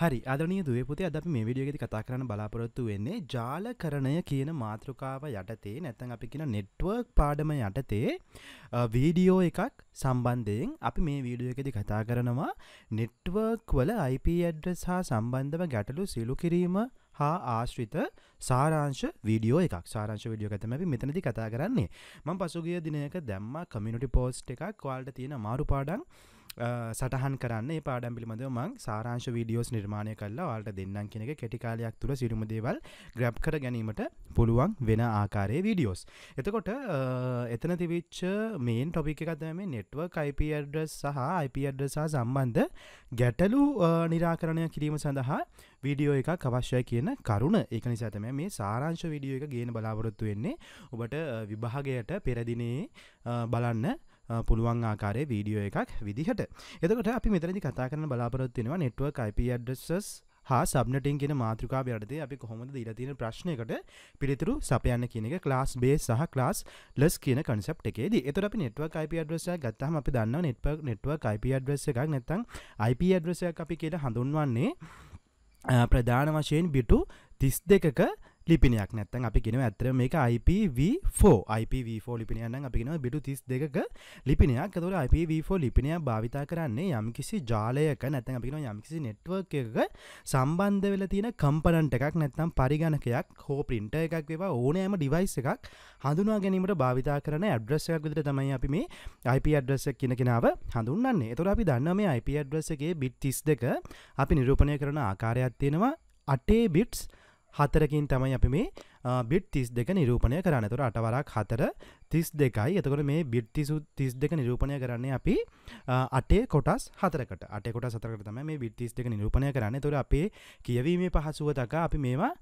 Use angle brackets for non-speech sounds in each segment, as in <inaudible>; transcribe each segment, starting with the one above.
හරි අදනිය දුවපුති අද මේ විඩියගෙති කතා කරන බලාපොරොත්තු වෙන්නේ ජාල කරණය කියන මාතෘකාව යටතේ නැත්තන් අපි කියෙන නෙට්වර්ක් පාඩම යටතේ වීඩියෝ එකක් සම්බන්ධයෙන් අපි මේ වීඩියෝ එකෙදි කතා කරනවා නෙට්වර්ක් වල IP ඇඩ්‍රස් හා සම්බන්ධව ගැටලු සිලු කිරීම හා ආශ්‍රිත සාරංශ වීඩියෝ එකක් සාරංශ විඩියෝ ඇතම අපි මෙතනදි කතා කරන්නේ මං පසුගිය දිනයක දැම්ම කමිනිටි පෝස්ට් එකක් වාල්ට තියෙන මාරු පාඩන් සටහන් කරන්න පාඩම් පිළිබඳව මං සාරංශ වීඩියෝස් නිර්මාණය කල්ලා වාට දෙන්නම් කෙනෙක කෙටිකාලයක් තුළ සිරුම දේවල් ග්‍රප් කර ගැනීමට පුළුවන් වෙන ආකාරයේ වීඩියෝස් එතකොට එතන තිවිච්ච මේන් ටොපික එකදම නෙට්ව කයිපඩස් සහ අයිපඩසා සම්බන්ධ ගැටලු නිරාකරණය කිරීම සඳහා වීඩියෝ එක අවශ්‍යය කියන කරුණ ඒක නිසාතම මේ සාරංශ වීඩියෝ එක ගේන බලාපොරොත්තු වෙන්නේ ඔබට විභාගයට පෙරදිනේ බලන්න පුළුවන් ආකාරය වීඩියෝ එකක් විදිහට එතකොට අපි මෙතරදි කතා කරන බලාපොරොත්තිෙනවා නෙට්ුවක් IP අඩස් හා සබ්නටින් කියෙන මාතෘකාව අරදේ අපි කොහොමද ඉරතින ප්‍රශ්නයකට පිළිතුරු සපයන්න කියනක ලාස් බේ සහ ලාස් ලස් කියන කන්සප් එකේද එතර අපි නෙට්ව IP අඩ්‍රස ගත්තහම අපි දන්න නෙට්ව නෙට්ව IP අඩ්‍රස එකක් නැත්තං IP අඩ්‍රසයක් අපි කියට හඳුන්වන්නේ ප්‍රධාන වශයෙන් බිටු තිස් දෙකක ලිපිනයක් නැත්තන් අපි කෙනව ඇතර මේක IPV4 IPV4 ලිපිනයන්න අපිෙනව බිටු තිස් දෙක ලිපිනයක් තුර IPV4 ලිපිනය භාවිතා කරන්නේ යම්කිසි ජාලයක නැතන් අපිෙන යම්කිසි නෙට්වර්ක එක සම්බන්ධ වෙල තියෙන කම්පනන්ට එකක් නැත්නම් පරිගණකයක් හෝ පින්ට එකක් වෙවා ඕනෑම ඩිවයිස් එකක් හඳුනා ගැනීමට භාවිතා කරන ඇඩ්‍රස්සයක් විදිට තමයි අපි මේ IP අඩ්‍රස්සක් කියන කෙනාව හඳුන්න්නේ එතුර අපි දන්න මේ IP අඩ්‍රස්සගේ බිට් තිස් දෙක අපි නිරූපණය කරන ආකාරයක් තියෙනවා අටේ බිට්ස් හතරකින් තමයි අපි මේ බිට් තිස් දෙක නිරූපණය කරන්න තුර අටවරක් හතර තිස් දෙකයි එතකොට මේ බිට්තිසු තිස් දෙක නිරූපණය කරන්නේ අපි අටේ කොටස් හතරකට අටකොට සතරකට තම මේ බිට්තිස් දෙක නිරූපණය කරන්න තුර අපේ කියවීමේ පහසුව දකා අපි මේවා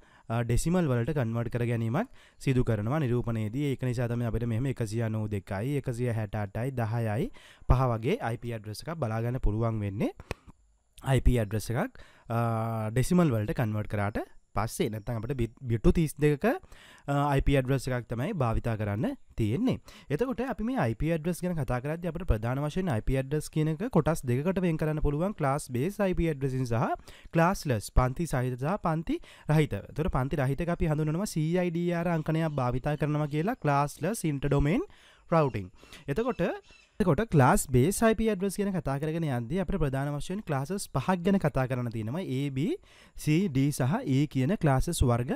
ඩෙසිමල් වලට කන්වර්ට කර ගැනීමත් සිදු කරනවා නිරූපණයේදී ඒක නිසා තමයි අපිට මෙහෙම 192 2යි 168යි 10යි 5 වගේ IP address එකක් බලා ගන්න පුළුවන් වෙන්නේ IP address එකක් ඩෙසිමල් වලට කන්වර්ට් කරාට පස්සේ නැත්තම් අපිට බිට්ටු 32ක IP address එකක් තමයි භාවිතා කරන්න තියෙන්නේ. එතකොට අපි මේ IP address ගැන කතා කරද්දී අපිට ප්‍රධාන වශයෙන් IP address කියන එක කොටස් දෙකකට වෙන් කරන්න පුළුවන් class based IP addressing සහ classless පන්ති සහිත සහ පන්ති රහිතව. එතකොට පන්ති රහිතක අපි හඳුන්වනවා CIDR e අංකනයක් භාවිතා කරනවා කියලා classless inter domain routing. එතකොට කොට ලාස් බේ සයිප අඩස් ගැන කතා කරගෙන යද අප ප්‍රධාන වශයෙන් ලාසස් පහක් ගැන කතා කරන තියෙනවා ABCD සහ ඒ e කියන ක්ලාසස් වර්ග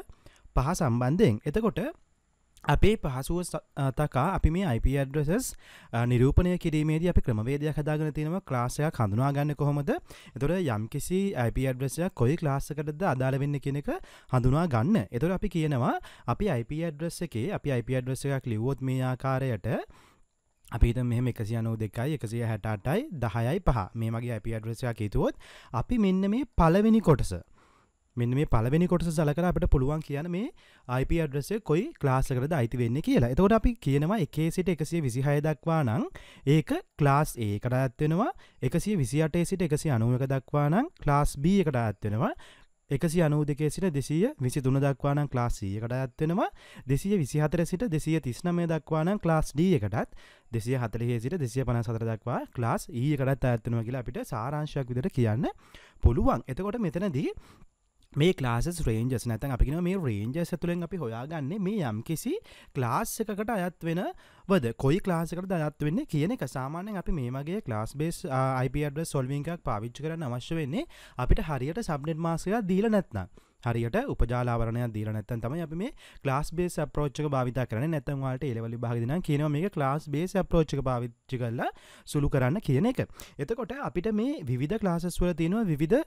පහ සම්බන්ධයෙන් එතකොට අපේ පහසුව තකා අපි මේ IP අඩ්‍රසස් නිරූපණය කිරීමේද අපි ක්‍රමවේදයක් හදාගෙන තියෙනවා ක්ලාසයක් හඳුනා ගන්න කොහොමද එතොට යම්කිසි IP අඩ්‍රසයක් කොයි ලාස්සකටද අදාළ වෙන්න කෙනෙක හඳුනා ගන්න එතොට අපි කියනවා අපි IP අඩ්‍රස් එකේ අපි IP අඩ්‍රස එකක් ලිවෝත් මේ ආකාරයට අපිහිත මෙහම එකසි අනෝ දෙකයි එකසිය හැටාටයි දහයයි පහ මේ මගේ අපි අඩ්‍රසයක් හිතුවොත් අපි මෙන්න මේ පලවෙනි කොටස මෙන්න මේ පලවෙනි කොටස සලකර අපට පුළුවන් කියන මේ IP අඩ්‍රස්සේ කොයි ක්ලාසකරද අයිති වෙන්න කියලා එතකොට අපි කියනවා එකේ සිට එකසිය විසිහය දක්වා නං ඒක ක්ලාස් ඒ කඩාත්වෙනවා එකසිය විසිටේ සිට එකසි අනුවක දක්වා නං ක්ලාස් B එකට අත්වෙනවා එකසි අනූ දෙකේ සිට දෙසීය විසි තුන දක්වානම් ලාසීයකට ඇත්වෙනවා දෙසිය විසිහතර සිට දෙසිය තිස්නමය දක්වානම් ලාස් ඩිය එකටත් දෙසිය හතරහේ සිට දෙසිය පන සතර දක්වා ලාස් ඒකටත් ඇත්වෙනවා කියලා අපිට සාරංශයක් විදට කියන්න පුළුවන් එතකොට මෙතනදී මේ ලාසස් රේන්ජස් නැතන් අපිෙන මේ රේන්ජස් ඇතුළෙන් අපි හොයාගන්න මේ යම් කිසි ක්ලාස් එකකට අයත් වෙන වද කොයි ලාසිකට දයත් වෙන්න කියන එක සාමාන්‍යෙන් අපි මේ මගේ ලාස් බේස් අයිපඩ සොල්විංකක් පාවිච්ච කරන්න අවශ්‍ය වෙන්නේ අපිට හරියට සබ්නෙට් මාසකයක් දීල නැත්නම් හරියට උපජාලාවරණය දීර නැත්තන් තමයි අපි මේ ලාස් බේ ප්‍රෝච්චක භාවිත කරන නැතන්වාට එලවලි භාගදින කියන මේ ලාස් බේස ප්‍රෝච්චක භාවිච්චි කරලා සුළු කරන්න කියන එක. එතකොට අපිට මේ විධ ලාසස්වල තියෙනවා විධ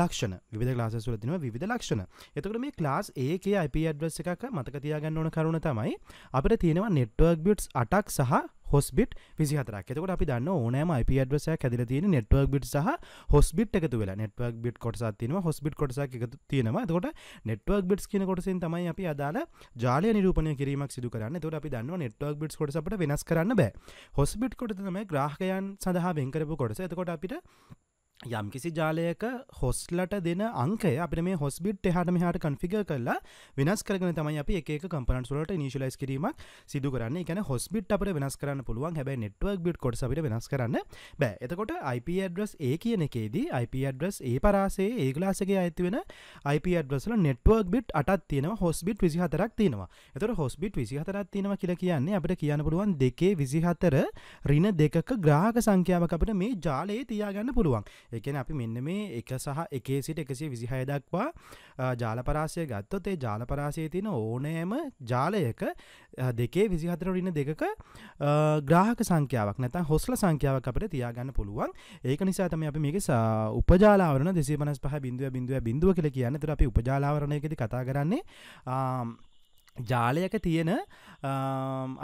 ලක්ෂණ විධ ලාසස්වල තින විධ ලක්ෂණ. එතකට මේ ලාස් ඒකේ IP අඩ්‍රස් එකක් මතකතියාගන්න ඕන කරුණ තමයි අපට තියෙනවා නෙට්වර්ක් බිට්ස් අටක් සහ හොස්බිට් විසිහතරක් එතකොට අපි දන්න ඕනෑම අයිපඩවස ඇදිල තියෙන නෙට්වර්ක් බිට සහ හොස්බිට් එකතු වෙලා නෙට්වර්ක් බිට් කොටසක් තියෙනවා හොස්බිට් කොටසක් එකතු තියෙනවා එතකොට නෙට්වර්ක් බිට්ස් කියන කොටසෙන් තමයි අපි අදාළ ජාලය නිරූපණය කිරීමක් සිදු කරන්න එතකොට අපි දන්නවා නෙට්වර්ක් බිට්ස් කොටස අපිට වෙනස් කරන්න බෑ හොස්බිට් කොටස තමයි ග්‍රාහකයන් සඳහා වෙන් කරපු කොටස එතකොට අපිට යම්කිසි ජාලයක හොස්ලට දෙන අංකය අපිට මේ හොස්බිට් එහට මෙහට කන්ෆිග කරලා වෙනස් කරන තමයි අපි එක කම්පනන්සුලට නිශලයිස් කිරීමක් සිදු කරන්න එකන හොස්බිට් අපට වෙනස් කරන්න පුළුවන් හැබයි නෙට්වක් බිට් කොට අපිට වෙනස් කරන්න බෑ එතකොට IP ඇඩ්‍රස් ඒ කියන එකේදී IP ඇඩ්‍රස් ඒ පරාසේ ඒ ගලාසගේ අයිති වෙන IP ඇඩ්‍රස්ල නෙට්වක් බිට් අටත් තියෙන හොස්බිට් විසිහතරක් තියෙනවා එතට හොස්බිට් විසිහතරත් තියෙනවා කියල කියන්නේ අපට කියන්න පුළුවන් දෙකේ විසිහතර රින දෙකක ග්‍රාහක සංඛ්‍යාව අපට මේ ජාලයේ තියාගන්න පුළුවන් එකන අපි මෙන්න මේ එක සහ එකේ සිට එකසේ විසිහය දක්වා ජාලපරාසය ගත්තොත් ඒ ජාලපරාසය තියෙන ඕනෑම ජාලයක දෙකේ විසිහතරරින්න දෙකක ග්‍රාහක සංඛ්‍යාවක් නැත හොස්ල සංඛ්‍යාවක් අපට තියාගන්න පුළුවන් ඒක නිසා තම අපි මේක උපජාලාවරන දෙසේ පනස් පහ බිඳුව බිඳුව බිඳුව කියල කියන්න තුර අපි උපජාලාවරණයකෙති කතා කරන්නේ ජාලයක තියෙන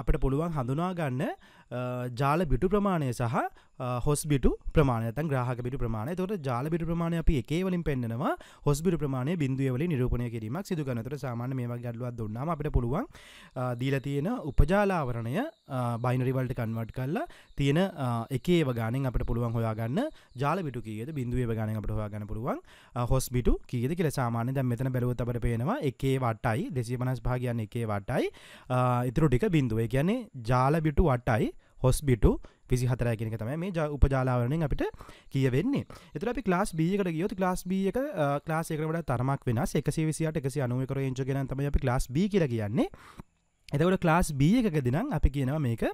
අපට පුළුවන් හඳුනාගන්න ජාල බිටු ප්‍රමාණය සහ හොස් බිටු ප්‍රමාණත ග්‍රහක බිටු ප්‍රමාණය තොට ජාල බිටු ප්‍රමාණය අපි එකේවලින් පෙන්න්නවා හොස් බිටු ප්‍රමාණය බින්දුවලි නිරූපණය කිරීමක් සිදුගනතර සාමාන මේ ගැඩලුව දුන්නාම අපට පුළුවන් දීල තියෙන උපජාලාවරණය බයිනරිවල්ට කන්වට් කල්ලා තියෙන එකේ වගානෙන් අපට පුළුවන් හොයාගන්න ජාල බිටු කියද බින්දුව ගාන අපට හොයාගන්න පුළුවන් හොස් බිටු කියද කියල සාමාන්‍ය දැ මෙතන බැලුවත් අපට පේනවා එකේ වටයි දෙසී පනස් භාගයන්න එකේ වටයි ඉතුරු ටික බින්දුව කියන්නේ ජාල බිටු වටයි හොස්බිටු පිසිහතර කෙනක තමයි මේ උපජාලාවරණය අපිට කියවෙන්නේ එතර අපි ලාස් බියකට ගියොත් ලාස් බිය එක ලාසේකට තරමක් වෙන එකසි විසිට එකසි අනුවකර ංච ගෙන තම අපි ලාස් බි කියර කියන්නේ එතකට ලාස් බිය එකක දෙනම් අපි කියනවා මේක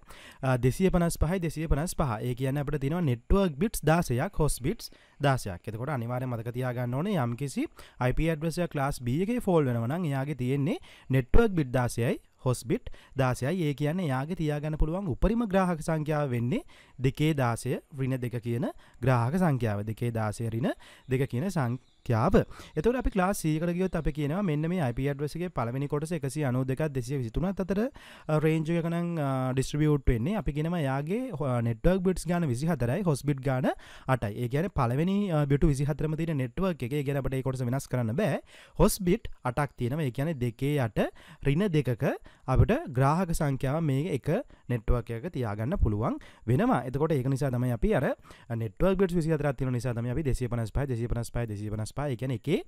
දෙසිය පනස් පහයි දෙසිය පනස් පහ ඒ කියන්න අපට තින නෙට්ුවක් බිට් දාසයක් හොස් බිට් දාසයක් එතකොට අනිවාර මතකතියාගන්න ඕන යම්කිසි IP අඩ්‍රසයක් ලාස් බියගේ ෆෝල් වෙනවනම් යාගේ තියෙන්නේ නෙට්ුවක් බිට් දාසයයි හොස්බිට් දාසයයි ඒ කියන්නේ යාගේ තියාගන්න පුළුවන් උපරිම ග්‍රාහක සංඛ්‍යාව වෙන්නේ දෙකේ දාසය රින දෙක කියන ග්‍රාහක සංඛ්‍යාව දෙකේ දාසය රින දෙක කියන සංඛ්‍යාව කියාව එතුට අපි ලා සීකරගයොත් අප කියන මෙන්න මේ IP අඩවසගේ පලවෙනි කොටස එකසි අනු දෙකක් දෙසිය විසිතුන අතර රේන්ජයකනං ඩිස්ට්‍රියුට් වෙන්නේ අපි ගෙනම යාගේ නෙට්වක් බිටස් ගාන විසි හතරයි හොස්බිට් ගාන අටයි ඒ ගැන පලවෙනි බිට විසිහතරම තින නෙට්වක් එක ගැනට කොටස වෙනස් කරන්න බෑ හොස්බිට් අටක් තියෙනව ඒ කියන දෙකේ යට රින දෙකක අපට ග්‍රාහක සංඛ්‍යාව මේ එක නෙට්වර්කයක තියාගන්න පුළුවන් වෙනවා එතකොට ඒක නිසා තමයි අපි අර නෙට්වර්ක් බිට්ස් 24ක් තියෙන නිසා තමයි අපි 255 255 255 කියන්නේ එකේ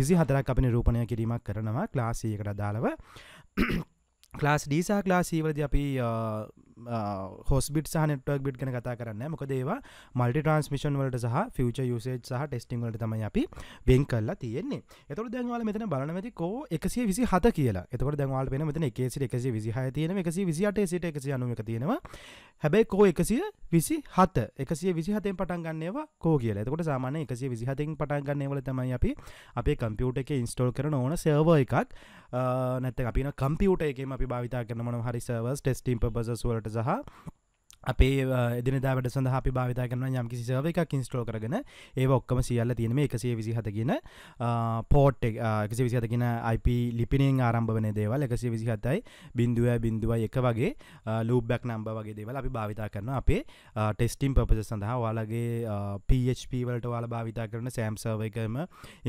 24ක් අපි නිරූපණය කිරීමක් කරනවා ක්ලාස් e එකකට අදාළව ක්ලාස් D සහ ක්ලාස් E වලදී අපි හෝස්බිට සහ නෙට්වක් බිට් කන කතා කරන්න මොක දේවා මල්ටි ට්‍රන්ස්මිෂන් වලට සහ ෆිච යුසේ සහ ටෙස්ටිං වලට තමයි අපි වෙන් කරලා තියෙන්නේ එතොට දැන්වාල මෙතන බලනවති කෝ එකසිය විසි හත කියලා එතකට දැන්වාල වෙන මෙතන එකසි එකසි විසිහය තියෙන එකසි විසිට සිට එකසි අනුව එක තියෙනවා හැබැයි කෝ එකසිය විසි හත එකසිය විසිහතෙන් පටන් ගන්නවා කෝ කියල එතකොට සාමාන එකසිය විසිහතෙන් පටන් ගන්නවල තමයි අපි අපේ කම්පියුට එක ඉන්ස්ටෝල් කරන ඕන සර්ව එකක් නැත අපි කම්පියුට එකම අපි භාවිතා කරන මන හරි සවස් ටෙස්ටම් පබසවලට مركزها අපේ එදිනදාට සඳහ අපි භාවිතා කරන යම් කිසි සර්ව එකක් ඉන්ස්ට්‍රෝ කරගෙන ඒ ඔක්කම සියල්ල තියෙනම එකසේ විසිහතගෙන පෝට් එකසි විසිහතගෙන IP ලිපිනෙන් ආරම්භ වන දේවල් එකසේ විසිහතයි බින්දුව බින්දුවයි එක වගේ ලූබැක් නම්බ වගේ දේවල් අපි භාවිතා කරන අපේ ටෙස්ටිම් පපස සඳහා වාලගේ PHP වලට වාල භාවිතා කරන සෑම් සර්ව එකම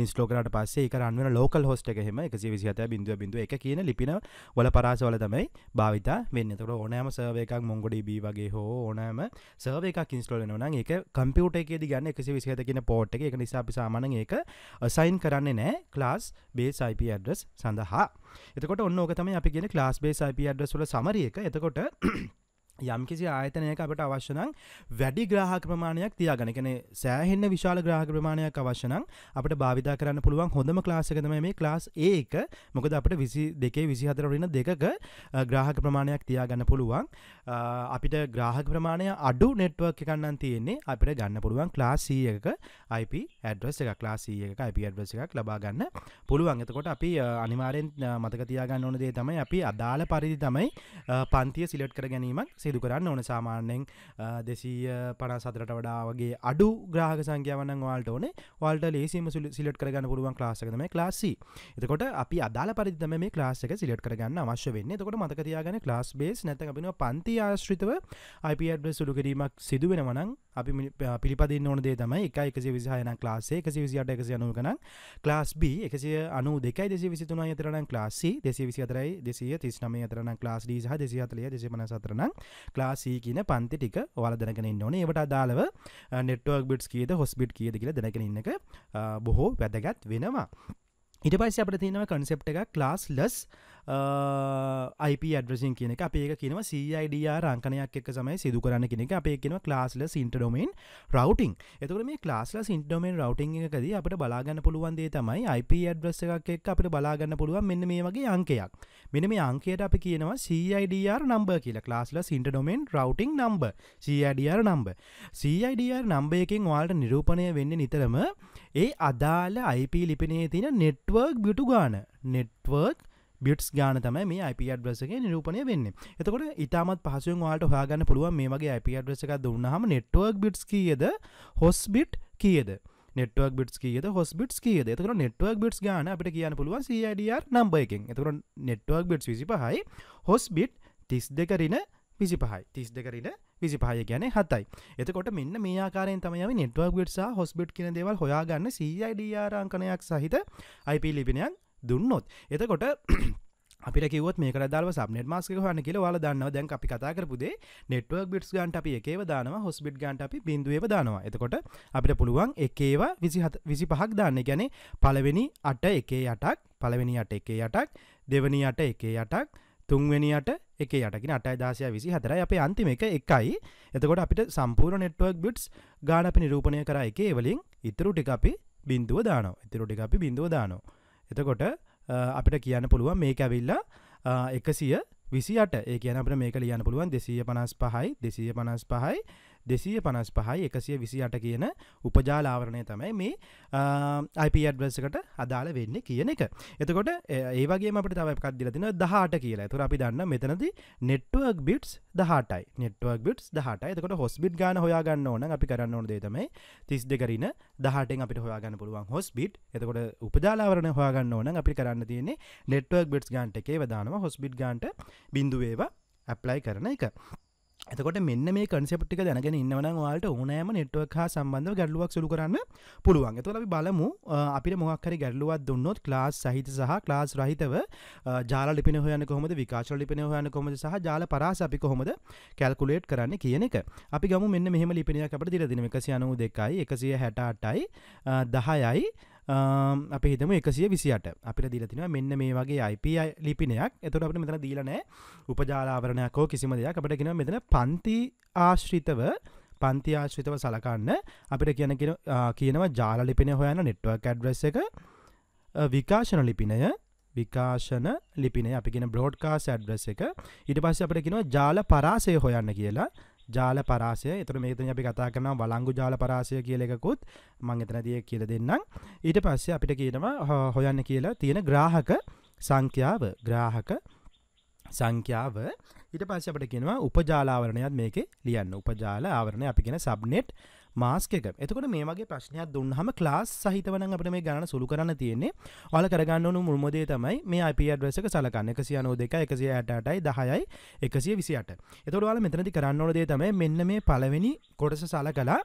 ඉන්ස්ට්‍රෝ කරට පස්සේ එක රන්වන ලෝකල් හොස්ට එක හෙම එකසේ විසිහත බින්දුව බිඳුව එක කියන ලිපින වල පරාසවල තමයි භාවිතා වෙන්න තොට ඕනෑම සර්ව එකක් මොංගොඩි බී වගේ හෝ ඕනෑම සර්ව එකක් ඉස්ටෝල න එක කම්පියුට එකේ ගන්න එකසි විසිහත කියෙන පෝට් එක නිසා පිසාමන ඒක සයින් කරන්නේ නෑ ක්ලාස් බේස් IP ඇඩ්‍රස් සඳහා එතකොට ඔන්නෝකතම අපි ගෙන ලාස් බේස් IP ඇඩ්‍රස්ල සමරියක එතකොට යම්කිසි ආයතනයක අපට අවශ්‍යනං වැඩි ග්‍රහක ප්‍රමාණයක් තියාගෙන කෙනෙ සෑහෙන්න විශාල ග්‍රහක ප්‍රමාණයක් අවශ්‍යනං අපට භාවිතා කරන්න පුළුවන් හොඳම ක්ලාසකතම මේ ක්ලාස් ඒක මොකද අපට විසි දෙකේ විසිහතරරන්න දෙකක ග්‍රහක ප්‍රමාණයක් තියාගන්න පුළුවන් අපිට ග්‍රහක ප්‍රමාණය අඩු නෙට්වක් එකන්නන් තියෙන්නේ අපිට ගන්න පුළුවන් ක්ලාසීයක IP ඇඩ්‍රස් එක ක්ලාසීයක IP ඇඩ්‍රස් එකක් ලබාගන්න පුළුවන් එතකොට අපි අනිවාරෙන් මතක තියාගන්න ඕන දේ තමයි අපි අදාළ පරිදි තමයි පන්තිය සිලට් කර ගැනීමක් සිද සිදු කරන්න ඕන සාමාන්‍යෙන් දෙසීය පනා සතරට වඩා වගේ අඩු ග්‍රාහක සංඛ්‍යාවන වාල්ට ඕන වාල්ට ලේසිම සිලට් කරගන්න පුළුවන් ලාසකම ලාසි එතකොට අපි අදාල පරිදම මේ ලාසක සිලට් කරගන්න අවශ්‍ය වෙන්න තකොට මතකතියාගන ලාස් බේස් නැත අපෙන පන්ති ආශ්‍රිතව අයිපඩ සුළු කිරීමක් සිදුවෙනවනං අපි පිළිපදින්න ඕන දේ තමයි එක එකසි විසිහයන ලාසේ එකසි විසිට එකසි අනුවගන ලාස් B එකසිය අනු දෙකයි දෙසි විසිතුන අතරන ලාසි දෙසි විසි අතරයි දෙසිය තිස් නම අතරන ලාස් ඩී සහ දෙසි අතලය දෙසි පන සතරන ලාසී කියන පන්ති ටික වල දැනගෙනන්න ඕන ඒවට අදාලව නෙට්වර්ක් බිට් කියද හොස්බිට් කියද කියල දැනගෙනන්නක බොහෝ වැදගත් වෙනවා ඉට පයිස අපට තියෙනව කන්සෙප් එක ලාස් ලස් IP ඇඩ්‍රසින් කියන එක අපේ කියනව CIDR රංකනයක් එක් සමයි සිදු කරන්න කෙනෙක අපේ කියෙනව ලාස්ල සින්ටඩොමෙන් රවටිං එතුකට මේ ලාස්ල සින්ටඩොමෙන් රවටිං එකද අපට බලාගන්න පුළුවන්දේ තමයි IP ඇඩ්‍රස එකක් එක් අපට බලාගන්න පුළුවන් මෙන්න මේ වගේ අංකයක් මෙන මේ අංකයට අපි කියනවා CIDR නම්බ කියලා ලාස්ල සින්ටඩොමෙන් රවටිං නම්බ CIDR නම්බ CIDR නම්බයකින් වාල්ට නිරූපණය වෙන්න නිතරම ඒ අදාළ IP ලිපිනේ තින නෙට්වර්ක් බිටු ගාන නෙට්වර්ක් බිට්ස් ගාන තමයි මේ IP අඩ්‍රසක නිරූපණය වෙන්න එතකොට ඉතාමත් පහසුවෙන් වාට හොයාගන්න පුළුවන් මේ වගේ IP අඩ්‍රසක දුන්නහම නෙට්වර්ක් බිට්ස් කියද හොස් බිට් කියද නෙට්වක් බිට් කියද හොස් බිට් කියද තර නෙට්වක් බිට් ගන අපට කියන්න පුළුවන් CIDR නම්බ එකෙන් එතුර නෙට්වක් බිට් විසි පහයි හොස් බිට් තිස් දෙකරන විසි පහයි තිස් දෙකරන විසි පහය ගැන හතයි එතකොට මෙන්න මේ ආකාරෙන් තමයි නෙට්වක් බිට් හොස්බිට් කියන දේවල් හොයාගන්න CIDR අංකනයක් සහිත IP ලිබෙනයක් දුන්නොත් එතකොට <clears throat> අපිට කිවත් මේක දව සබනට මාස්ක හන කියල වාල දන්නව දැන් අපි කතාකරපුදේ නෙට්වක් බිට් ගන්ට අපි එකේ දානවා හොස්බිට් ගන්ට අපි බිඳුව දානවා එතකොට අපිට පුළුවන් එකේවා විසි පහක් දාන්න ගැන පලවෙනි අට එකේ යටක් පලවෙනි අට එකේ යටක් දෙවනි අට එකේ යටක් තුන්වෙනිට එක යටකින් අටයි දාසය විසි හතර අප අන්තිම එක එකයි එතකොට අපිට සම්පූර් නෙට්වක් බිට්ස් ගාන අපි නිරූපණය කර එකේ වලින් ඉතුරු ටික අපි බින්දුව දානවා ඉතුරු ටික අපි බිඳුව දානවා එතකොට අපිට කියන්න පුළුවන් මේක ඇවිල්ලා එකසිය විසිට ඒ කියන අපට මේක ලියන්න පුළුවන් දෙසය පනස් පහයි දෙසය පනස් පහයි දෙසිය පනස් පහයි එකසිය විසියට කියන උපජාලාවරණය තමයි මේ අයිපඩවසකට අදාළ වෙන්න කියන එක එතකොට ඒවගේ අපට තවකක් දිලතින දහට කියලා තුර අපි දන්න මෙතනති නෙට්ුවක් බිටස් දහටයි නෙට්ුවක් බිටස් දහට එතකට හොස්බිට ගන හොයාගන්න ඕන අපි කරන්න ඕන දේතමයි තිස් දෙකරන දහටෙන් අපිට හොයාගන්න පුළුවන් හොස්බිට එතකොට උපදාලාවරණ හොයාගන්න ඕන අපි කරන්න තියන්නේ නෙට්ුවක් බිටස් ගන්ට එකේ වදානවා හොස්බිට ගන්ට බිඳුවේවා ඇප්ලයි කරන එක එතකොට මෙන්න මේ කන්සප්ටික දැනගෙන ඉන්නවන වාලට ඕනෑම නෙට්ුවක් හා සම්බන්ධ ගැඩලුවක් සුළු කරන්න පුළුවන් එතුල අපි බලමු අපිට මොහක්කරි ගැඩලුවත් දුන්නොත් ලාස් සහිත සහ ලාස් රහිතව ජාල ලිපින හොයන කොහොමද විකාශල ලිපින හොයන කොමද සහ ජාල පරාස අපි කොහොමද කැල්කුලේට් කරන්න කියන එක අපි ගම මෙන්න මෙහම ලිපිනයක් අපට දිරදින එකසි අනු දෙකයි එකසිය හැටාටයි දහයයි අප හිතම එකසිය විසිට අපිට දිලතින මෙන්න මේ වගේ IP ලිපිනයක් එතුට අපට මෙතන දීලනෑ උපජාලාවරණයකෝ කිසිම දෙයක් අපට ගෙන මෙතන පන්ති ආශ්‍රිතව පන්ති ආශ්‍රිතව සලකන්න අපිට කියන කියනවා ජාල ලිපින හොයන නෙට්වක් ඇඩ්‍රෙස එක විකාශන ලිපිනය විකාශන ලිපින අපිගෙන බ්‍රෝඩ්කාස් ඇඩ්‍රෙස එක ඉට පස්ස අපට කියෙනවා ජාල පරාසය හොයන්න කියලා ජාල පරාසය එතුර මේතන අපි කතා කරනම් වලංගු ජාල පරාසය කියලෙකුත් මං එතනදිය කියල දෙන්නම් ඊට පස්සේ අපිට කියනවා හොයන්න කියලා තියෙන ග්‍රාහක සංඛ්‍යාව ග්‍රාහක සංඛ්‍යාව ඊට පස්ස අපට කියෙනවා උපජාලාවරණයත් මේක ලියන්න උපජාල ආවරණය අපි කියෙන සබ්නෙට් මාස්ක එක එතකොට මේ වගේ ප්‍රශ්නයක් දුන්නහම ක්ලාස් සහිතවන අපට මේ ගණන සුළු කරන්න තියෙන්නේ ඔල කරගන්න ඕනු මුල්මදේ තමයි මේ IP අඩ්‍රෙස එක සලකන්න එකසිය අනෝ දෙක එකසිය ඇටටයි දහයයි එකසිය විසියට එතොරවාල මෙතනති කරන්න ඕනදේ තමයි මෙන්න මේ පළවෙනි කොටස සල කලා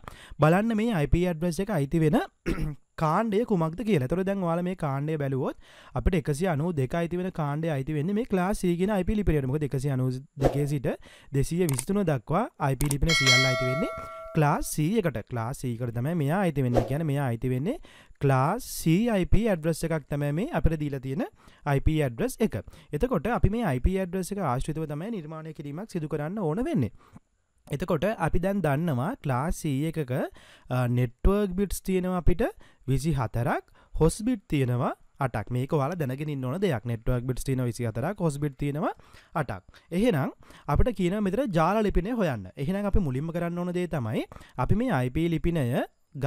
බලන්න මේ IP අඩ්‍රෙස් එක අයිති වෙන <clears throat> කාණ්ඩය කුමක්ද කිය තොර දැන් වාල මේ කාණ්ඩය බැලුවොත් අපට එකසි අනු දෙක අයිති වෙන කාණ්ඩය අයිති වෙන්න මේ ලාසීගෙන IP ලිපිරටමක දෙකසි අනු දෙකේ සිට දෙසීය විස්තුන දක්වා IP ලිපෙන සියල්ල අයිති වෙන්නේ ක්ලාස් සීකට ක්ලාසීකට තමයි මෙයා අයිති වෙන්න කියන මෙයා අයිති වෙන්නේ ක්ලාස් CIP ඇඩ්‍රස් එකක් තමයි මේ අපිට දීලා තියෙන IP ඇඩ්‍රස් එක. එතකොට අපි මේ IP ඇඩ්‍රස් එක ආශ්‍රිතව තමයි නිර්මාණය කිරීමක් සිදු කරන්න ඕන වෙන්නේ. එතකොට අපි දැන් දන්නවා ක්ලාස් C එකක network bits තියෙනවා අපිට 24ක් host bit තියෙනවා අටක් මේක වාල දැනගෙන ඕන දෙයක් නෙට්වක් බිට්ටන විසි අතර කොස්බිට තියෙනවා අටක් එහෙනම් අපට කියන මෙතර ජාල ලිපිනය හොයන්න එහෙනම් අපි මුලින්ම කරන්න ඕන දේ තමයි අපි මේ IP ලිපිනය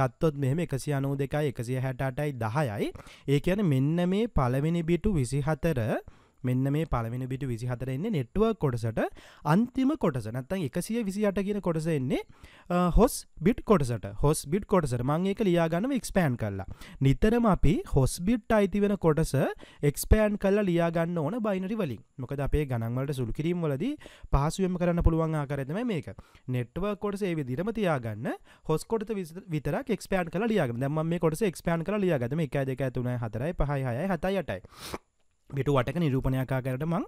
ගත්තොත් මෙහම එකසි අනූ දෙකයි එකසිය හැටටයි දහයයි ඒ කියන මෙන්න මේ පළවෙනි බිටු විසිහතර මෙන්න මේ පළවෙන බිට විසිහතර එන්නේ නෙට්ුවක් කොටසට අන්තිම කොටස නැත්තන් එකසිය විසිට කියන කොටස එන්නේ හොස් බිට් කොටසට හොස් බිට් කොටසට මංඒක ලියාගන්නම එක්ස්පෑන් කරලා නිතරම අපි හොස් බිට් අයිති වෙන කොටස එක්ස්පෑන් කල්ලා ලියාගන්න ඕන බයිනරි වලින් මොකද අපේ ගණන්වලට සුළුකිරීම් වලද පහසුවම කරන්න පුළුවන් ආකරතම මේක නෙට්ව කොටස ඒ විදිරම තියාගන්න හොස්කොට විතර එක්ස්පෑන් කල ලියග දම මේ කොටස එක්ස්පෑන් කල ලියගම එක දෙක තුන හතරයි පහයි හයයි හතයි යටයි බිටුවටක නිරූපණයකාකරට මං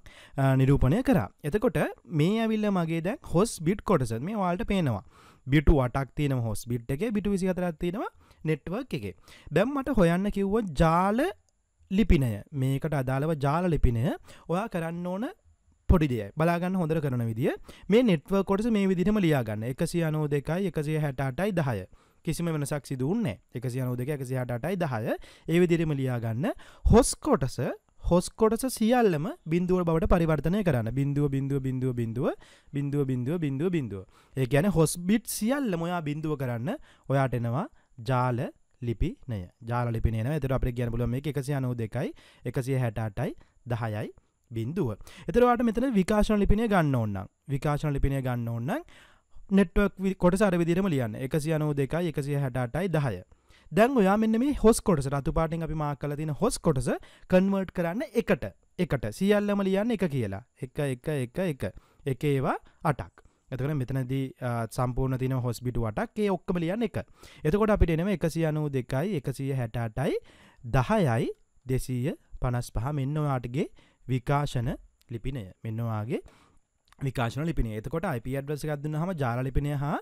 නිරූපණය කරා. එතකොට මේ ඇවිල්ල මගේ දැ හොස් බිට් කොටස මේ වාල්ට පේනවා. බිටු අටක් තියෙන හොස් බිට් එක බිටු විසිතරත්තිෙනවා නෙට්වර්ක් එක. දැම්මට හොයන්න කිව්ව ජාල ලිපිනය මේකට අදාළව ජාල ලිපිනය ඔයා කරන්න ඕන පොඩිදිය බලාගන්න හොඳර කරන විදිිය මේ නෙට්ව කොටස මේ විදිහම ලියාගන්න එකසි අනෝ දෙකයි එකසිය හැටටයි දහය. කිසිම වෙනසක් සිදුවන්නේ එකසි අනෝ දෙක එකසිහටයි දහය ඒ විදිරම ලියාගන්න හොස් කොටස හොස්කොටස සියල්ලම බින්දුව බවට පරිවර්තනය කරන්න බින්දුව බින්දුව බින්දුව බින්දුව බින්දුව බින්දුව බින්දුව බින්දුව ඒ ගැන හොස්බිට් සියල්ල මොයා බින්දුව කරන්න ඔයාට එනවා ජාල ලිපි නය ජාල ලිපි නන එතර අප ගැන පුලුව මේ එකසි අනෝ දෙකයි එකසිය හැටාටයි දහයයි බින්දුව එතරවාට මෙතන විකාශන ලිපිනය ගන්න ඔන්න විකාශන ලිපිනය ගන්න ඔන්න නෙට්වක් කොට සර විදිරම ලියන්න එකසි අනෝ දෙකයි එකසිය හැටාටයි දහය දැන් ඔයා මෙන්න මේ හොස් කොටස රතු පාටින් අපි මා කල තින හොස් කොටස කන්වර්ට් කරන්න එකට එකට සියල්ලම ලියන්න එක කියලා එක එක එක එක එක ඒවා අටක් එතකට මෙතනදී සම්පූර්ණ තින හොස්බිටු වටක් ඒ ඔක්කම ලියන්න එක එතකොට අපිට එනම එකසි අනූ දෙකයි එකසිය හැටටයි දහයයි දෙසීය පනස් පහ මෙන්න ඔයාටගේ විකාශන ලිපිනය මෙන්නවාගේ විකාශන ලිපින එතකොට IP අඩ්‍රස ගත්දන්න හම ජාල ලිපිනය හා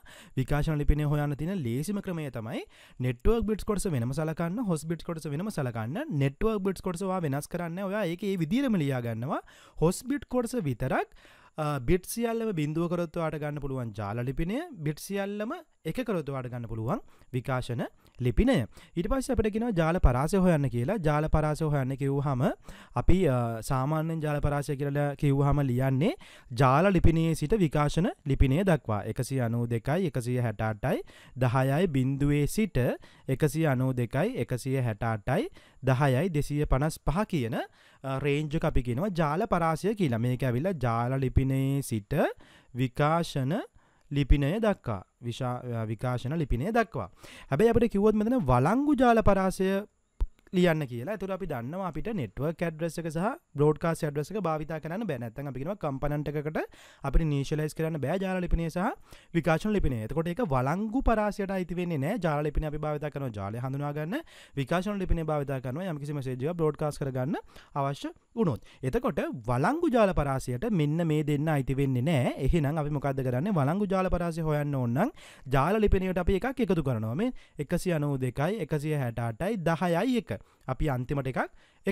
විකාශන ලිපිනය හොයන්න තින ලේසිම ක්‍රමය තමයි නෙට්වක් බිට් කොටස වෙනම සලකන්න හොස් බිට් කොටස වෙනම සලකන්න නෙට්වක් බිට් කොටසවා වෙනස් කරන්න ඔයා ඒක ඒ විදිරම ලියා ගන්නවා හොස් බිට් කොටස විතරක් බිට්සිියල්ලම බින්දුවකරොත්තු අට ගන්න පුළුවන් ජාලලිපිනය බිට්සිියල්ලම එකකරොතු අට ගන්න පුළුවන් විකාශන ලිපිනය ඉට පස් අපටගෙන ජාල පරාසය හොයන්න කියලා ජාල පරාසය හොයන්න කිව්හම අපි සාමාන්‍යෙන් ජාල පරාසය කරලා කිව්හම ලියන්නේ ජාල ලිපිනයේ සිට විකාශන ලිපිනය දක්වා එකසි අනූ දෙකයි එකසිය හැටාටයි දහයයි බින්දුවේ සිට එකසි අනූ දෙකයි එකසිය හැටාටයි දහයයි දෙසිය පනස් පහ කියන රේන්ජ අපිගෙනවා ජාල පරාසය කියලා මේක ඇවිල්ල ජාල ලිපිනයේ සිට විකාශන ලිපිනය දක්වා විශා විකාශන ලිපිනය දක්වා හැබැයි අපට කිවොත් මෙතන වලංගු ජාල පරාසය ලියන්න කියලා තුර අපි දන්නවා අපිට නෙට්වක් ඇඩ්‍රෙසක සහ බෝඩ්කා ඇඩ්‍රෙසක භාවිතා කරන්න බැනැත්තන් අපිෙන කම්පනටකට අපි නීශලයිස් කරන්න බෑ ජාලිපිනේ සහ විකාශන ලිපිනේ එතකොට එක වලංගු පරාසියට අයිතිවෙන්නේ නෑ ජාලිපින අපි භාවිත කරන ජාල හඳුනාගන්න විකාශන ලිපින භාවිතා කරන යමකිසි මසේජය බෝඩ්කාස් කරගන්න අවශ්‍ය වුණොත් එතකොට වලංගු ජාල පරාසියට මෙන්න මේ දෙන්න අයිතිවෙන්නේ නෑ එහෙනම් අපි මොකක්ද කරන්න වලංගු ජාල පරාසය හොයන්න ඔන්නම් ජාල ලිපිනයට අපි එකක් එකතු කරනවා මේ එකසි අනූ දෙකයි එකසිය හැටාටයි දහයයි එක අපි අන්තිමට එකක්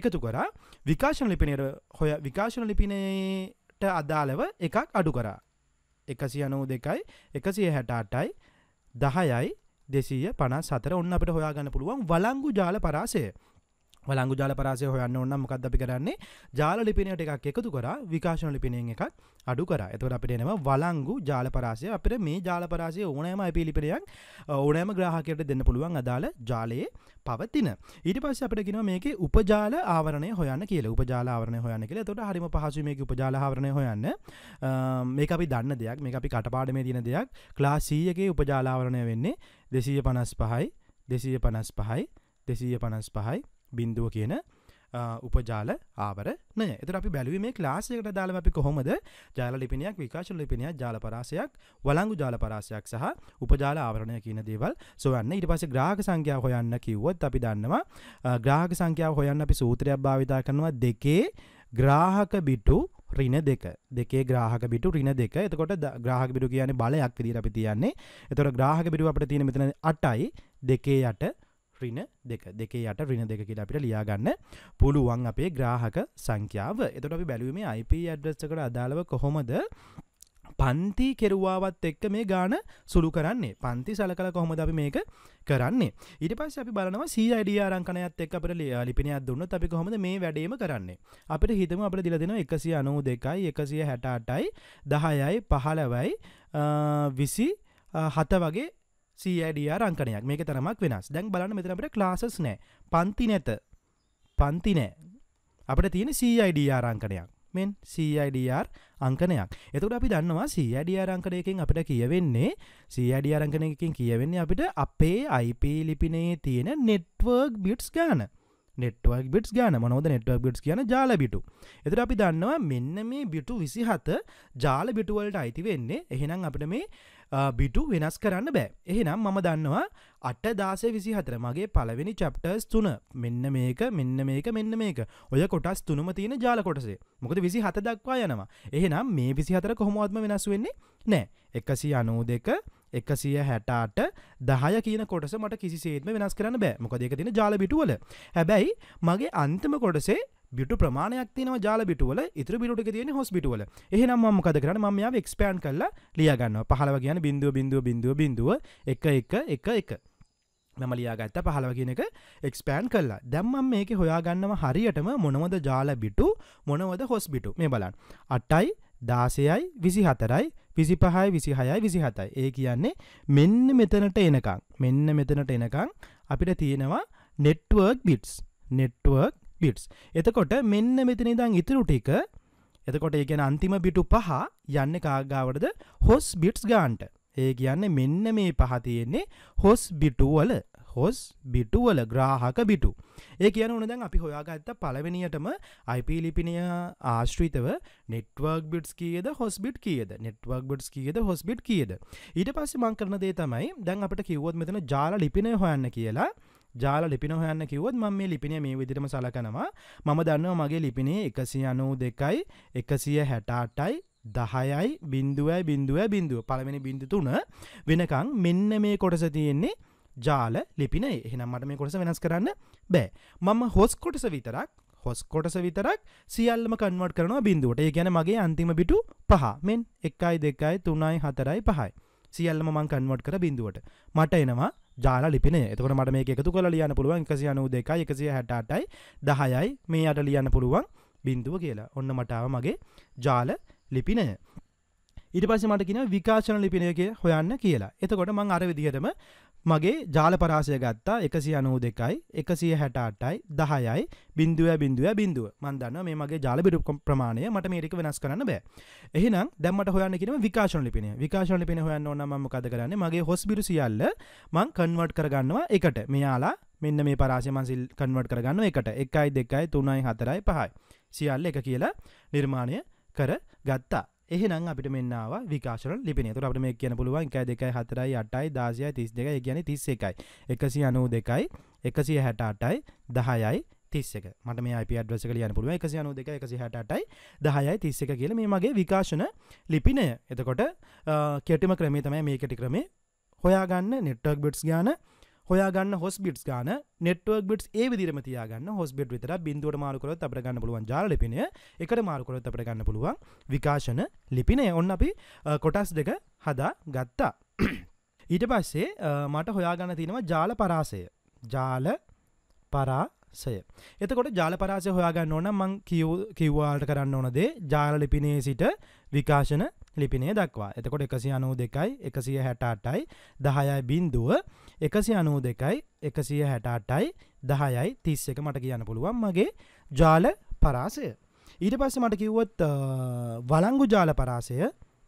එකතු කරා විකාශන ලිපිනයට හොය විකාශන ලිපිනයට අදාළව එකක් අඩු කරා එකසි අනූ දෙකයි එකසිය හැටාටයි දහයයි දෙසීය පනස් සතර ඔන්න අපට හොයාගන්න පුළුවන් වලංගු ජාල පරාසය ලංගු ජාල පරාසය හොයන්න ඔන්න මොකක්ද අපි කරන්නේ ජාල ලිපිනයට එකක් එකතු කර විකාශන ලිපිනයෙන් එකක් අඩු කර ඇතුවට අපිට එනවා වලංගු ජාල පරාසය අපිට මේ ජාල පරාසය ඕනෑම පිලිපිරයක් ඕනෑම ග්‍රහකයට දෙන්න පුළුවන් අදාළ ජාලයේ පවතින ඊට පස්ස අපට කිෙන මේක උපජාල ආවරණය හොයන්න කියල උපජාලාවරණය හොයන්න කියල තොට හරිම පහසු මේක උපජාලාවරණය හොයන්න මේ අපි දන්න දෙයක් මේ අපි කටපාඩමේ තින දෙයක් ක්ලාසීයගේ උපජාලාවරණය වෙන්නේ දෙසීය පනස් පහයි දෙසීය පනස් පහයි දෙසීය පනස් පහයි බින්දුව කියන උපජාල ආවරනය එතර අපි බැලුවේ මේ ලාසිකට දාල අපි කොහොමද ජාල ලිපිනයක් විකාශ ලිපිනයක් ජාල පරාසයක් වලංගු ජාල පරාසයක් සහ උපජාල ආවරණය කියන දේවල් සොයන්න ඉට පස ග්‍රාග සංඛ්‍යාව හොයන්න කිව්වොත් අපි දන්නවා ග්‍රාග සංඛ්‍යාව හොයන්න අපි සූත්‍රයක් භාවිතා කරනවා දෙකේ ග්‍රාහක බිටු රින දෙක දෙකේ ග්‍රාහක බිටු රින දෙක එතකොට ග්‍රාහක බිටු කියන්නේ බලයක් විදිහට අපි තියන්නේ එතකොට ග්‍රාහක බිටු අපිට තියෙන මෙතන 8යි දෙකේ 8 රින දෙක දෙකේ යට රින දෙක කියලා අපිට ලියාගන්න පුළුවන් අපේ ග්‍රාහක සංඛ්‍යාව එතකොට අපි බැලුවේ IP ඇඩ්‍රස් එකට අදාළව කොහොමද පන්ති කෙරුවාවත් එක්ක මේ ගාන සුළු කරන්නේ පන්ති සලකල කොහොමද අපි මේක කරන්නේ ඊට පස්සේ අපි බලනවා CID ආරංකනයත් එක්ක අපිට ලිපිනයක් දුන්නොත් අපි කොහොමද මේ වැඩේම කරන්නේ අපිට හිතමු අපිට දීලා දෙනවා 192යි 168යි 10යි 15යි 20 හත වගේ සඩිය රංකනයක් මේක තරමක් වෙනස් දැන් බලන්න මෙතනට ලාසස් නෑ පන්ති නැත පන්ති නෑ අපට තියෙන සඩිය රංකනයක් මෙන් CIDR අංකනයක් එතුට අපි දන්නවා CIDR අංකනයකින් අපිට කියවෙන්නේ CIDR අංකනයකින් කියවෙන්නේ අපිට අපේ IP ලිපිනේ තියෙන නෙට්වර්ක් බිට්ස් ගාන නෙට්වක් බිට් ගාන මනෝද නෙට්වක් බිට් කියන ජාල බිටු එතර අපි දන්නවා මෙන්න මේ බිටු විසිහත ජාල බිටුවලට අයිති වෙන්නේ එහෙනම් අපිට මේ බිටු වෙනස් කරන්න බෑ එහෙනම් මම දන්නවා අට දාස විසි හතර මගේ පලවෙනි චප්ටර්ස් තුන මෙන්න මේක මෙන්න මේක මෙන්න මේක ඔය කොටස් තුනම තියෙන ජාල කොටසේ මොකද විසි හත දක්වා යනවා එහෙනම් මේ විසි හතර කොහොමත්ම වෙනස් වෙන්නේ නෑ එකසි අනූ දෙක එකසිය හැටාට දහය කියන කොටස මට කිසිේත්ම වෙනස් කරන්න බෑ මොකදක තින ජාලබිටුවල හැබැයි මගේ අන්තම කොටසේ බිටු ප්‍රමාණයක් තින ජාල බිටුවල ඉතුර බිටුක තියෙන හොස් බිටුවල එහෙනම් මම කද කරන මම එක්ස්පෑන් කරලා ලියගන්න පහලව කියන බින්දුව බින්දුව බින්දුව බින්දුව එක එක එක එක මම ලියාගත්ත පහලව කියන එක එක්ස්පෑන් කරලා දැම්මම් මේක හොයාගන්නම හරියටම මොනවද ජාල බිටු මොනවද හොස් බිටු මේ බලන්න අට්ටයි දාසයයි විසි හතරයි විසි පහයි විසි හයයි විසි හතයි ඒ කියන්නේ මෙන්න මෙතනට එනකං මෙන්න මෙතනට එනකං අපිට තියෙනවා නෙට්වර්ක් බිටස් නෙට්වර්ක් බිට්ස් එතකොට මෙන්න මෙතන දං ඉතුරු ටික එතකොට ඒ ගැන අන්තිම බිටු පහ යන්න කාගාවටද හොස් බිට්ස් ගාන්ට ඒ කියන්නේ මෙන්න මේ පහ තියෙන්නේ හොස් බිටුවල හොස් බිටුවල ග්‍රාහක බිටු. ඒ කියන උන දැන් අපි හොයාගත්ත පළවෙනියටම IP ලිපිනය ආශ්‍රිතව network bits කීයද host bit කීයද network bits කීයද host bit කීයද. ඊට පස්සේ මම කරන දේ තමයි දැන් අපිට කිව්වොත් මෙතන ජාල ලිපිනය හොයන්න කියලා ජාල ලිපින හොයන්න කිවොත් මම මේ ලිපිනේ මේ විදිහටම සලකනවා මම දන්නවා මගේ ලිපිනේ 192යි 168යි 10යි බිඳුවයි බිඳුවයි බිඳුව පළවෙනි බිඳු තුන වෙනකන් මෙන්න මේ කොටස තියෙන්නේ ජාල ලිපිනේ එහෙනම් මට මේ කොටස වෙනස් කරන්න බෑ මම හොස් කොටස විතරක් හොස් කොටස විතරක් සියල්ම කන්වට කරනවා බිඳුවට ඒ ගැන මගේ අන්තිම බිටු පහ මෙන් එකයි දෙකයි තුනයි හතරයි පහයි සියල්ලම මං කන්වට කර බිඳුවට මට එනවා ජාල ලිපිනේ එතකොට මට මේක එකතු කරලා ලියන්න පුළුවන් 192 168යි 10යි මේ යට ලියන්න පුළුවන් බිඳුව කියලා. ඔන්න මට ආව මගේ ජාල ලිපිනය. ඊට පස්සේ මට කියනවා විකාශන ලිපිනය හොයන්න කියලා. එතකොට මම අර විදිහටම මගේ ජාල පරාසය ගත්තා එකසි අනූ දෙකයි එකසිය හැටාටයි දහයයි බින්දුව බින්දුව බින්දුව මන්දන්න මේ මගේ ජාලබිටු ප්‍රමාණය මට මේරික වෙනස් කරන්න බෑ එහිනම් දැමට හොයන්න කිරීම විකාශන ලිපින විකාශන ලිපින හොයන්න ඕන මම කද කරන්න මගේ හොස්බිරු සියල්ල මං කන්වට් කරගන්නවා එකට මෙයාලා මෙන්න මේ පරාශයමන්සිල් කන්වට් කරගන්න එකට එකයි දෙකයි තුනයි හතරයි පහයි සියල්ල එක කියලා නිර්මාණය කර ගත්තා එහෙනම් අපිට මෙන්නාව විකාශන ලිපින තුර අපට මේ කියන පුළුවන් එකයි දෙකයි හතරයි අටයි දාසියයි තිස් දෙකයි ගැන තිස් එකයි එකසි අනූ දෙකයි එකසිය හැට අටයි දහයයි තිස්සක මට මේ IP අඩ්‍රස කියන්න පුළුව එකසි අනු දෙක එකසි හැටයි දහයයි තිස්සක කියල මේ මගේ විකාශන ලිපිනය එතකොට කෙටිම ක්‍රමේ තමයි මේ කෙටි ක්‍රමේ හොයාගන්න නෙට්ටක් බිට්ස් ගාන හොයාගන්න හොස්බිටස් ගාන නෙටවර්ක් බිට් ඒ විදිරම තියාගන්න හොස්බෙට් විතර බින්දුවට මාරුකරොත් අපට ගන්න පුළුවන් ජාල ලිපින එකට මාරුකරොත් අපට ගන්න පුළුවන් විකාශන ලිපිනය ඔන්න අපි කොටස් දෙක හදා ගත්තා. <clears throat> ඊට පස්සේ මට හොයාගන්න තියෙනවා ජාල පරාසය ජාල පරාසය. එතකොට ජාල පරාසය හොයාගන්න ඕන මං කිව්වාල්ට කරන්න ඕනදේ ජාල ලිපිනේ සිට විකාශන ලිපිනේ දක්වා එතකොට එකසි අනූ දෙකයි එකසිය හැටාටයි දහයයි බින්දුව එකසි අනූ දෙකයි එකසිය හැටාටයි දහයයි තිස් එක මට කියන්න පුළුවන් මගේ ජාල පරාසය. ඊට පස්ස මට කිව්වොත් වලංගු ජාල පරාසය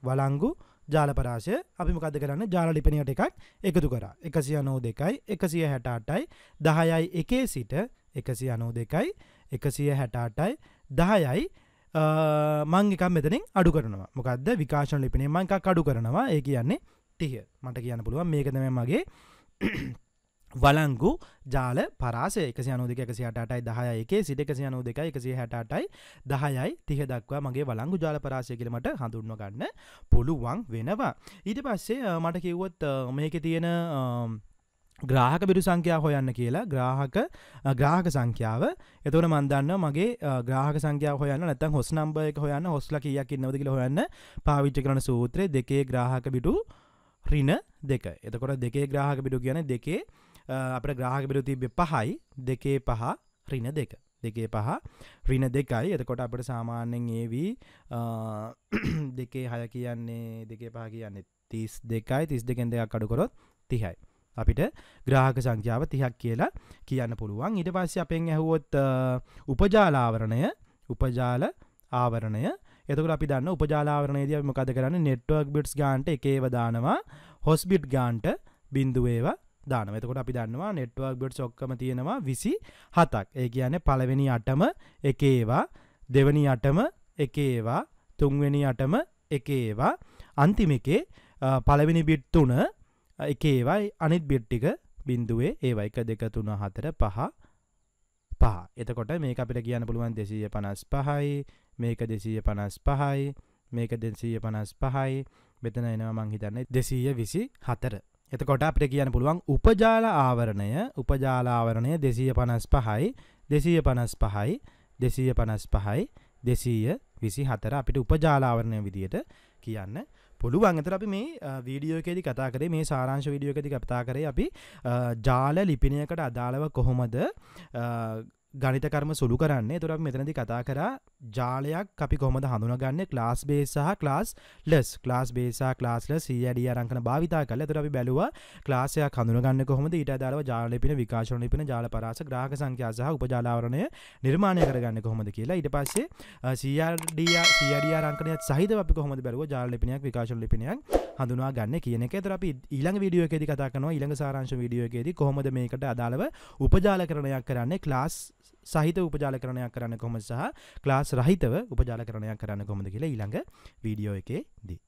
වලංගු ජාලපරාශය අපිමකද කරන්න ජාලලිපනයට එකක් එකතු කර එකසිය අනෝ දෙකයි එකසිය හැටාටයි දහයයි එකේ සිට එකසි අනෝ දෙකයි එකසිය හැටාටයි දහයයි මං එකක් මෙතනින් අඩු කරනවා මොකක්ද විකාශන ලිපිනේ මංකක් අඩු කරනවා ඒ කියන්නේ තිය මට කියන්න පුළුවන් මේකදම මගේ <clears throat> වලංගු ජාල පරාසය එකසි අනු දෙක එකසි අටයි දහය එකේ සිට එකසි අනු දෙක එකසි හැටයි දහයයි තිහ දක්වා මගේ වලංගු ජාල පරාසය කිරීමට හඳුන්ව ගන්න පුළුවන් වෙනවා ඊට පස්සේ මට කිව්වොත් මේක තියෙන ග්‍රාහක බිරු සංඛ්‍යා හොයන්න කියලා ග්‍රාහක ග්‍රාහක සංඛ්‍යාව එතකොට මම දන්නවා මගේ ග්‍රාහක සංඛ්‍යාව හොයන්න නැත්නම් හොස් නම්බර් එක හොයන්න හොස්ලා කීයක් ඉන්නවද කියලා හොයන්න පාවිච්චි කරන සූත්‍රය දෙකේ ග්‍රාහක බිඩු ඍණ දෙක. එතකොට දෙකේ ග්‍රාහක බිඩු කියන්නේ දෙකේ අපිට ග්‍රාහක බිඩු තිබ්බේ 5යි දෙකේ 5 ඍණ දෙක. දෙකේ පහ රින දෙකයි එතකොට අපට සාමාන්‍යෙන් ඒවී දෙකේ හය කියන්නේ දෙකේ පහ කියන්නේ තිස් දෙකයි තිස් දෙකෙන් දෙයක් අඩුකොරොත් තිහයි අපිට ග්‍රාහක සංඛ්‍යාව තිහක් කියලා කියන්න පුළුවන් ඉට පස්ස අපෙන් ඇහුවොත් උපජාලාවරණය උපජාල ආවරණය එතකට අපි දන්න උපජාලාවරණයද මකද කරන්න නෙට්වර්ක් බිට්ස් ගාන්ට එකේව දානවා හොස්බිට් ගාන්ට බින්දුවේවා දාන එතකොට අපි දන්නවා නෙට්වර්ක් බිට් ඔක්කම තියෙනවා විසි හතක් ඒ කියන පලවෙනි අටම එකේවා දෙවනි අටම එකේවා තුන්වෙනි අටම එකේවා අන්තිම එකේ පලවෙනි බිට් තුන එක ඒවයි අනිත් බිට්ටික බින්දුවේ ඒවයි එක දෙක තුන හතර පහ පහ එතකොට මේක අපිට කියන්න පුළුවන් දෙසීය පනස් පහයි මේක දෙසීය පනස් පහයි මේක දෙසීය පනස් පහයි මෙතන එනවා මං හිතන්නේ දෙසීය විසි හතර එතකොට අපිට කියන්න පුළුවන් උපජාල ආවරණය උපජාලාවරණය දෙසීය පනස් පහයි දෙසීය පනස් පහයි දෙසීය පනස් පහයි දෙසීය විසි හතර අපිට උපජාලාවරණය විදියට කියන්න පුළුවන් ඇතර අපි මේ වීඩියෝකෙදි කතා කරේ මේ සාරංශ වීඩියෝකෙදි කතා කරේ අපි ජාල ලිපිනයකට අදාළව කොහොමද ගනිත කරම සුළු කරන්න තුරක් මෙතනති කතා කර ජාලයක් අපි කොමද හඳුනගන්න ක්ලාස් බේසාහ ක්ලාස් ලෙස් ලාස් බේසා ලාස්ල සියඩිය e අරංකන භාවිතා කල තුර අපි බැලුව ලාසයක් හඳුනගන්න කොහොමද ඊට දාරව ජාලපින විකාශන පින ජාල පරස ග්‍රාක සංඛ්‍යාසාහ උපජාලාවරණය නිර්මාණය කරගන්න කොහොමද කියලා ඉට පස්සේ සියඩිය සියඩිය e, e අරංකනයත් සහිත අපි කොහොමද බැලුව ජාලපිනයක් විකාශන ලිපිනයක් හඳුනා ගන්න කියන එක තර අපි ඊළඟ වීඩියෝ එකෙදි කතා කරනවා ඊළඟ සාරංශ වීඩියෝ එකේදී කොහොමද මේකට අදාළව උපජාල කරණයක් කරන්නේ ක්ලාස් සහිත උපජාලකරණයක් කරන්න කොහොම සහ ක්ලාස් රහිතව උපජාලකරණයක් කරන්න කොමද කියලා ඊළඟ වීඩියෝ එකේ දී